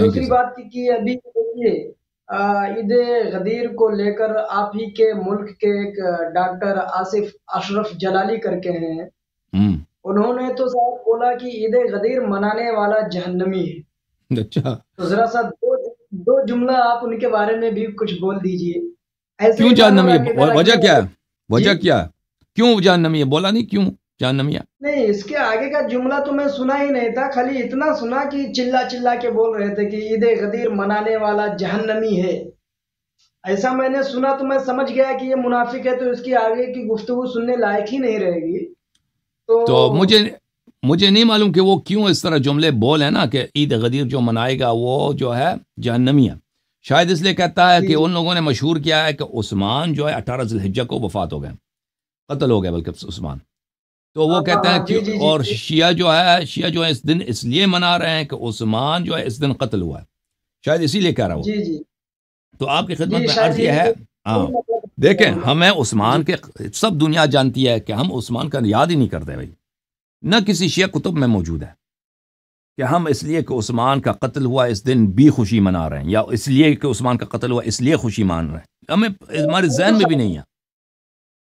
दूसरी बात की, की अभी देखिए ईद गदीर को लेकर आप ही के मुल्क के एक डॉक्टर आसिफ अशरफ जलाली करके हैं हम्म। उन्होंने तो साहब बोला कि ईद गदीर मनाने वाला जहन्नमी है अच्छा तो जरा सा दो दो जुमला आप उनके बारे में भी कुछ बोल दीजिए क्यों जहन्नमी तो वजह क्या है वजह क्या क्यों जहन्नमी है बोला नहीं क्यों जहनमिया नहीं इसके आगे का जुमला तो मैं सुना ही नहीं था खाली इतना सुना कि चिल्ला चिल्ला के बोल रहे थे कि ईद गदीर मनाने वाला जहन्नमी है ऐसा मैंने सुना तो मैं समझ गया कि ये मुनाफिक है तो इसकी आगे की गुफ्तु सुनने लायक ही नहीं रहेगी तो, तो मुझे मुझे नहीं मालूम कि वो क्यों इस तरह जुमले बोल है ना कि ईद गदीर जो मनाएगा वो जो है जहन्नमी है शायद इसलिए कहता है कि उन लोगों ने मशहूर किया है कि उस्मान जो है अठारह जिलहजा को वफात हो गए कत्ल हो गए बल्कि उस्मान तो वो हाँ, कहते हैं हाँ, कि और शिया जो है शिया जो है इस दिन इसलिए मना रहे हैं कि उस्मान जो है इस दिन कत्ल हुआ है शायद इसीलिए कह रहा हूँ तो आपकी खिदमत में अर्ज यह है हाँ देखें हाँ। हमें उस्मान के सब दुनिया जानती है कि हम उस्मान का याद ही नहीं करते भाई न किसी शिया कुतुब में मौजूद है कि हम इसलिए कि उस्मान का कत्ल हुआ इस दिन भी खुशी मना रहे हैं या इसलिए कि उस्मान का कत्ल हुआ इसलिए खुशी मान रहे हैं हमें हमारे तो जहन में भी नहीं है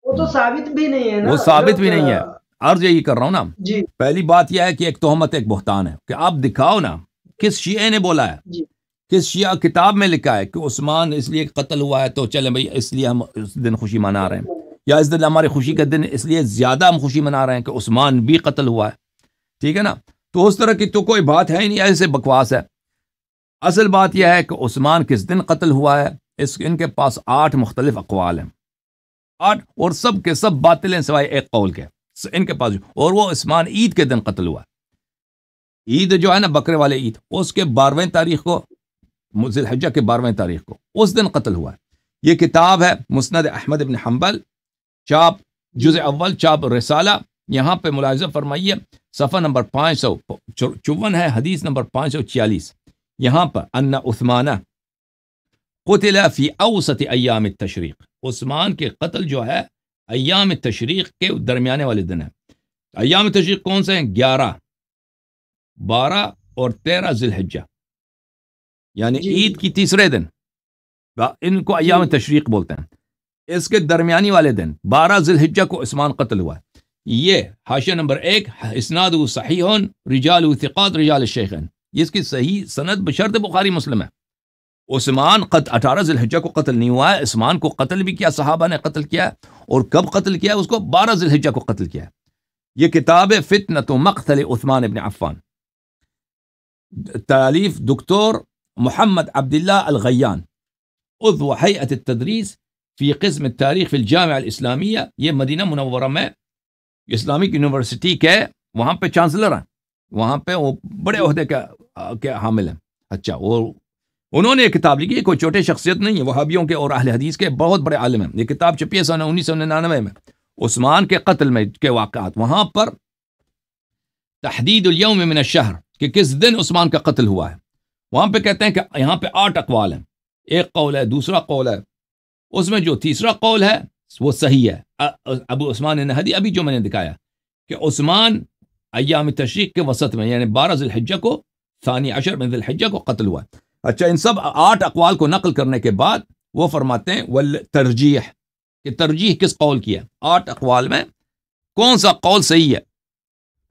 वो तो साबित भी नहीं है ना वो साबित भी नहीं है अर्ज यही कर रहा हूँ ना जी। पहली बात यह है कि एक तोहमत एक बहतान है कि आप दिखाओ ना किस शिया ने बोला है जी। किस शिया किताब में लिखा है कि उस्मान इसलिए कत्ल हुआ है तो चले भाई इसलिए हम इस दिन खुशी मना रहे हैं या इस दिन हमारी खुशी का दिन इसलिए ज़्यादा हम खुशी मना रहे हैं कि उस्मान भी कत्ल हुआ है ठीक है ना तो उस तरह की तो कोई बात है ही नहीं ऐसे बकवास है असल बात यह है कि उस्मान किस दिन कत्ल हुआ है इस इनके पास आठ मुख्तलिफ अकवाल हैं आठ और सब के सब बातिल हैं सिवाय एक कौल के इनके पास और वो उस्मान ईद के दिन कत्ल हुआ ईद जो है ना बकरे वाले ईद उसके बारहवें तारीख को मुजिलहजा के बारहवें तारीख को उस दिन कत्ल हुआ ये किताब है मुस्ंद अहमद इबन हम्बल चाप जुज अव्वल चाप रसाला यहाँ पे मुलाजम फरमाइए सफ़ा नंबर पाँच सौ चौवन है हदीस नंबर पाँच सौ छियालीस यहाँ पर अन्ना उस्माना कतला फ़ी अवसत अयाम तशरीक उस्मान के कत्ल जो है अयाम तशरीक के दरमियाने वाले दिन है अयाम तशरीक कौन से हैं ग्यारह बारह और तेरह जिलहजा यानी ईद की तीसरे दिन इनको अयाम तशरीक बोलते हैं इसके दरमियानी वाले दिन बारह जिलहजा को उस्मान कत्ल हुआ है ये हाशिया नंबर एक इसनाद सही रिजाल उतिकात रिजाल शेखन इसकी सही सनद बशरत बुखारी मुस्लिम है उस्मान कत अठारह जिलहजा को कत्ल नहीं हुआ है उस्मान को कत्ल भी किया साहबा ने कत्ल किया और कब कत्ल किया है उसको बारह जिलहजा को कत्ल किया है ये किताब है फितन तो मख्तल उस्मान अबन अफान तालीफ डक्टोर मोहम्मद अब्दुल्ला अलगैयान उद्व हैत तदरीस फ़ी कस्म तारीख इस्लामिया ये मदीना मुनवरा में इस्लामिक यूनिवर्सिटी के वहाँ पे चांसलर हैं वहाँ पे वो बड़े अहदे के, के हामिल हैं अच्छा वो उन्होंने एक किताब लिखी कोई छोटे शख्सियत नहीं है वहाबियों के और अहल हदीस के बहुत बड़े आलम हैं ये किताब छपी है सन उन्नीस सौ निन्यानवे में उस्मान के कत्ल में के वाक़ात वहाँ पर तहदीदयम मिन शहर कि किस दिन उस्मान का कत्ल हुआ है वहाँ पे कहते हैं कि यहाँ पे आठ अकवाल हैं एक कौल है दूसरा कौल है उसमें जो तीसरा कौल है वो सही है अबू उस्मान नहदी अभी जो मैंने दिखाया कि उस्मान अयाम तशरीक के वसत में यानी बारह जिलहजा को सानी अशर में जिलहजा को कत्ल हुआ है اچھا ان سب آٹھ اقوال کو نقل کرنے کے بعد وہ فرماتے ہیں ترجیح کہ ترجیح کس قول کی ہے آٹھ اقوال میں کون سا قول صحیح ہے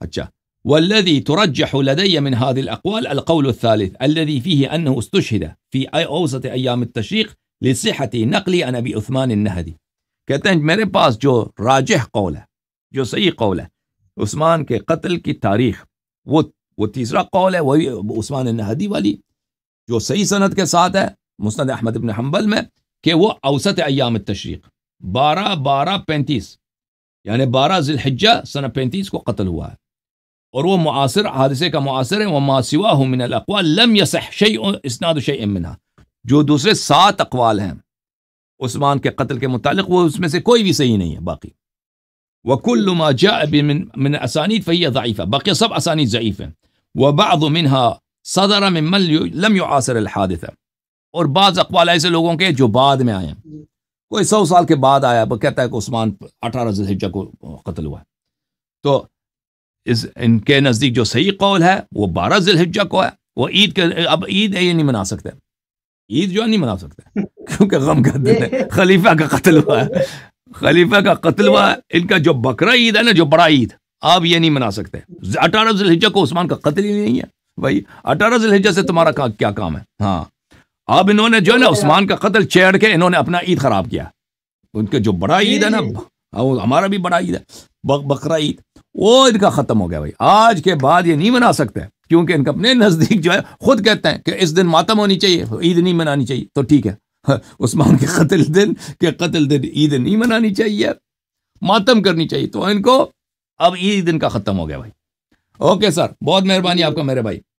اچھا والذي ترجح لدي من هذه الاقوال القول الثالث الذي فيه انه استشهد في اوسط ايام التشريق لصحه نقل عن ابي عثمان النهدي کہتے ہیں میرے پاس جو راجح قول ہے جو صحیح قول ہے عثمان کے قتل کی تاریخ وہ وہ تیسرا قول ہے وہ عثمان النہدی والی जो सही सनत के साथ है मुस्द अहमद इबन हम्बल में कि वह अवसत अयाम तशरीक बारह बारह पैंतीस यानि बारह जिलहजा सन पैंतीस को कत्ल हुआ है और वह मुआसर हादसे का मुआसर है वह मासिवा मिन लम यसह शई जो दूसरे सात अकवाल हैं उस्मान के कत्ल के मुतालिक वह उसमें से कोई भी सही नहीं है बाकी वकुल मिन असानी फ़ैया ज़ीफ़ है बाकी सब असानी ज़यीफ़ हैं वबाद मिनहा सदर मम्मन लम युआसर और बाद अकबाल ऐसे लोगों के जो बाद में आए कोई सौ साल के बाद आया वो कहता है कि उस्मान अठारह को कत्ल हुआ है तो इस इनके नज़दीक जो सही कौल है वो बारह जिलहिजा को है वो ईद के अब ईद ये नहीं मना सकते ईद जो नहीं मना सकते क्योंकि गम कर देते खलीफा का कत्ल हुआ है खलीफा का कत्ल हुआ है इनका जो बकरा ईद है ना जो बड़ा ईद आप ये नहीं मना सकते अठारह जिलहिजा को उस्मान का कत्ल ही नहीं है भाई अठारह जिलहिजा से तुम्हारा का, क्या काम है हाँ अब इन्होंने जो है ना उस्मान का कत्ल छेड़ के इन्होंने अपना ईद खराब किया उनके जो बड़ा ईद है ना हम्म। हमारा भी बड़ा ईद है बकरा ईद वो इनका ख़त्म हो गया भाई आज के बाद ये नहीं मना सकते क्योंकि इनका अपने नज़दीक जो है खुद कहते हैं कि इस दिन मातम होनी चाहिए तो ईद नहीं मनानी चाहिए तो ठीक है उस्मान के कत्ल दिन के कत्ल दिन ईद नहीं मनानी चाहिए मातम करनी चाहिए तो इनको अब ईद दिन का ख़त्म हो गया भाई ओके सर बहुत मेहरबानी आपका मेरे भाई